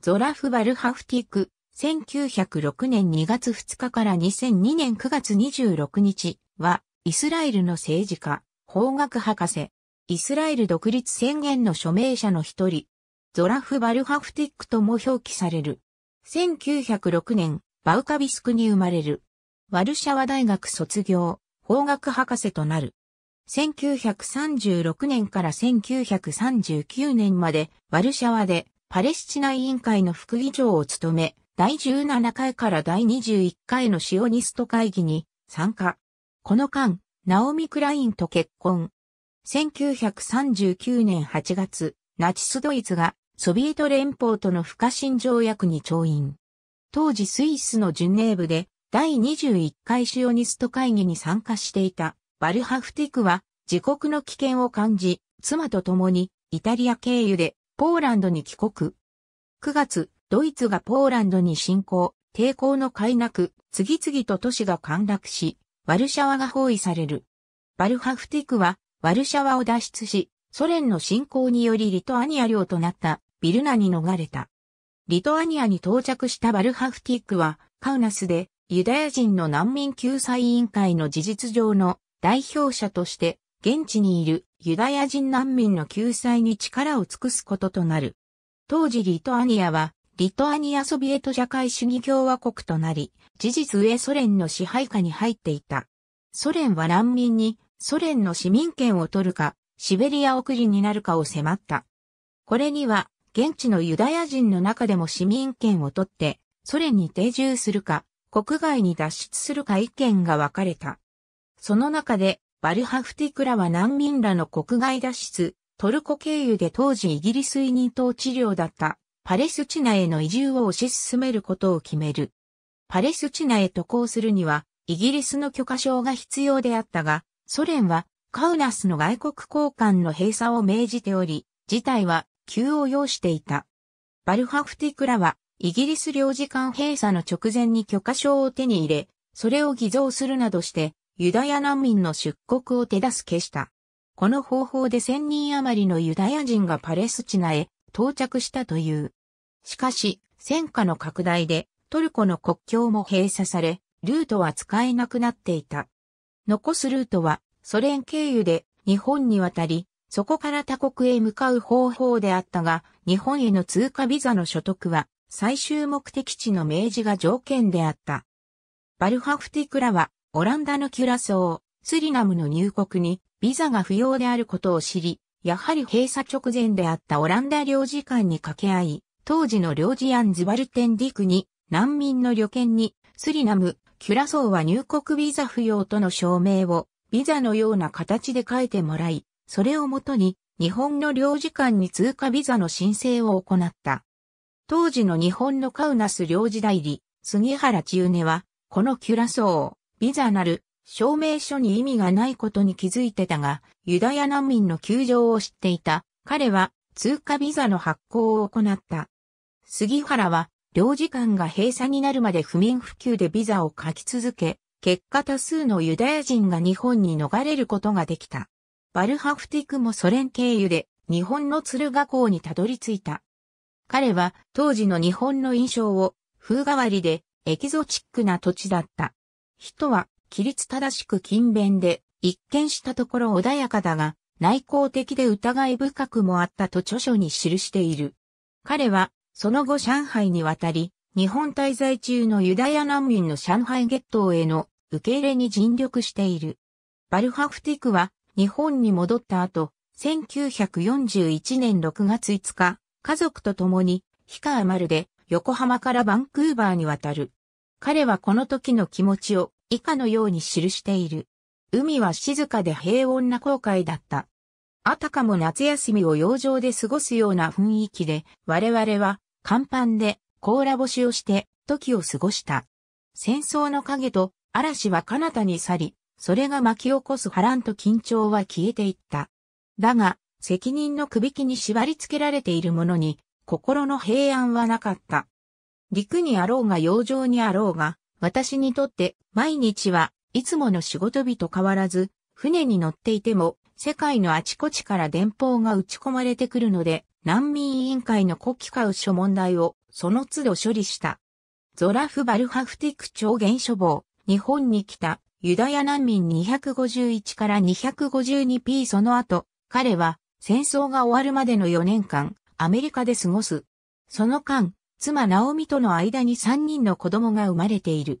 ゾラフ・バルハフティク、1906年2月2日から2002年9月26日は、イスラエルの政治家、法学博士、イスラエル独立宣言の署名者の一人、ゾラフ・バルハフティックとも表記される。1906年、バウカビスクに生まれる。ワルシャワ大学卒業、法学博士となる。1936年から1939年まで、ワルシャワでパレスチナ委員会の副議長を務め、第17回から第21回のシオニスト会議に参加。この間、ナオミ・クラインと結婚。1939年8月、ナチスドイツがソビエト連邦との不可侵条約に調印。当時スイスのジュネーブで第21回シオニスト会議に参加していたバルハフティクは自国の危険を感じ、妻と共にイタリア経由でポーランドに帰国。9月、ドイツがポーランドに侵攻、抵抗のなく、次々と都市が陥落し、ワルシャワが包囲される。バルハフティクは、ワルシャワを脱出し、ソ連の侵攻によりリトアニア領となったビルナに逃れた。リトアニアに到着したバルハフティックは、カウナスでユダヤ人の難民救済委員会の事実上の代表者として、現地にいるユダヤ人難民の救済に力を尽くすこととなる。当時リトアニアは、リトアニアソビエト社会主義共和国となり、事実上ソ連の支配下に入っていた。ソ連は難民にソ連の市民権を取るか、シベリア送りになるかを迫った。これには、現地のユダヤ人の中でも市民権を取って、ソ連に定住するか、国外に脱出するか意見が分かれた。その中で、バルハフティクラは難民らの国外脱出、トルコ経由で当時イギリス委任統治領だったパレスチナへの移住を推し進めることを決める。パレスチナへ渡航するにはイギリスの許可証が必要であったが、ソ連はカウナスの外国交換の閉鎖を命じており、事態は急を要していた。バルハフティクラはイギリス領事館閉鎖の直前に許可証を手に入れ、それを偽造するなどしてユダヤ難民の出国を手助けした。この方法で1000人余りのユダヤ人がパレスチナへ到着したという。しかし、戦火の拡大でトルコの国境も閉鎖され、ルートは使えなくなっていた。残すルートはソ連経由で日本に渡り、そこから他国へ向かう方法であったが、日本への通過ビザの所得は最終目的地の明示が条件であった。バルハフティクラはオランダのキュラソー、スリナムの入国にビザが不要であることを知り、やはり閉鎖直前であったオランダ領事館に掛け合い、当時の領事案ズバルテンディクに難民の旅券にスリナム、キュラソーは入国ビザ不要との証明をビザのような形で書いてもらい、それをもとに日本の領事館に通過ビザの申請を行った。当時の日本のカウナス領事代理、杉原千畝は、このキュラソー、ビザなる証明書に意味がないことに気づいてたが、ユダヤ難民の窮状を知っていた。彼は通貨ビザの発行を行った。杉原は、領事館が閉鎖になるまで不眠不休でビザを書き続け、結果多数のユダヤ人が日本に逃れることができた。バルハフティクもソ連経由で日本の鶴河港にたどり着いた。彼は当時の日本の印象を風変わりでエキゾチックな土地だった。人は、規律正しく勤勉で、一見したところ穏やかだが、内向的で疑い深くもあったと著書に記している。彼は、その後上海に渡り、日本滞在中のユダヤ難民の上海月頭への受け入れに尽力している。バルハフティクは、日本に戻った後、1941年6月5日、家族と共に、ヒカーマルで横浜からバンクーバーに渡る。彼はこの時の気持ちを以下のように記している。海は静かで平穏な航海だった。あたかも夏休みを洋上で過ごすような雰囲気で、我々は、甲板で、甲羅干しをして、時を過ごした。戦争の影と、嵐は彼方に去り、それが巻き起こす波乱と緊張は消えていった。だが、責任の首輝きに縛り付けられているものに、心の平安はなかった。陸にあろうが洋上にあろうが、私にとって毎日はいつもの仕事日と変わらず、船に乗っていても世界のあちこちから電報が打ち込まれてくるので、難民委員会の国旗う諸問題をその都度処理した。ゾラフ・バルハフティク長原処方。日本に来たユダヤ難民251から252 p その後、彼は戦争が終わるまでの4年間、アメリカで過ごす。その間、妻ナオミとの間に3人の子供が生まれている。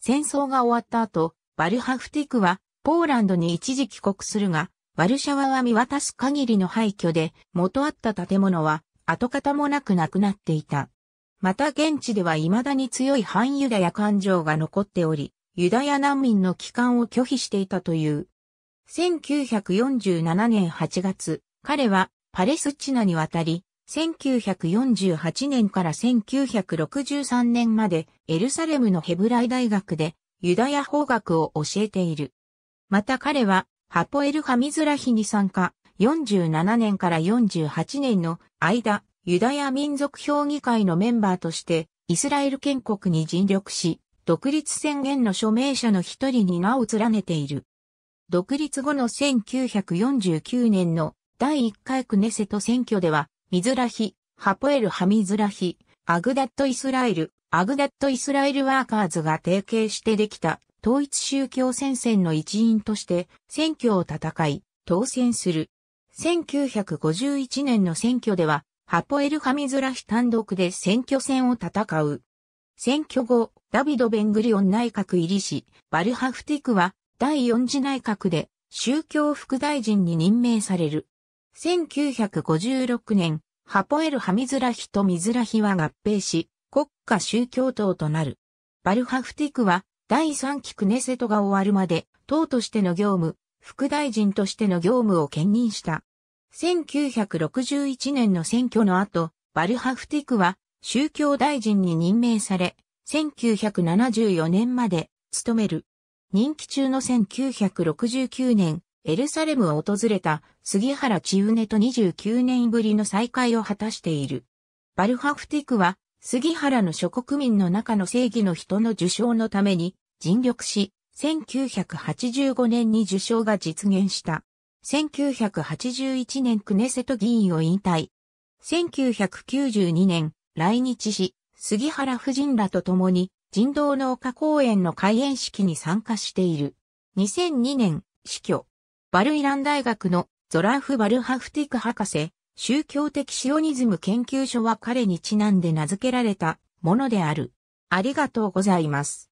戦争が終わった後、バルハフティクはポーランドに一時帰国するが、ワルシャワは見渡す限りの廃墟で元あった建物は跡形もなくなくなっていた。また現地では未だに強い反ユダヤ感情が残っており、ユダヤ難民の帰還を拒否していたという。1947年8月、彼はパレスチナに渡り、1948年から1963年までエルサレムのヘブライ大学でユダヤ法学を教えている。また彼はハポエル・ハミズラヒに参加、47年から48年の間、ユダヤ民族評議会のメンバーとしてイスラエル建国に尽力し、独立宣言の署名者の一人に名を連ねている。独立後の1949年の第1回クネセト選挙ではミズラヒ、ハポエル・ハミズラヒ、アグダット・イスラエル、アグダット・イスラエル・ワーカーズが提携してできた統一宗教戦線の一員として選挙を戦い、当選する。1951年の選挙では、ハポエル・ハミズラヒ単独で選挙戦を戦う。選挙後、ダビド・ベングリオン内閣入りし、バルハフティクは第4次内閣で宗教副大臣に任命される。1956年、ハポエル・ハミズラヒとミズラヒは合併し、国家宗教党となる。バルハフティクは、第3期クネセトが終わるまで、党としての業務、副大臣としての業務を兼任した。1961年の選挙の後、バルハフティクは宗教大臣に任命され、1974年まで務める。任期中の1969年、エルサレムを訪れた杉原千畝と29年ぶりの再会を果たしている。バルハフティクは杉原の諸国民の中の正義の人の受賞のために尽力し、1985年に受賞が実現した。1981年クネセト議員を引退。1992年来日し、杉原夫人らと共に人道農家公園の開園式に参加している。2002年死去。バルイラン大学のゾラフ・バルハフティク博士、宗教的シオニズム研究所は彼にちなんで名付けられたものである。ありがとうございます。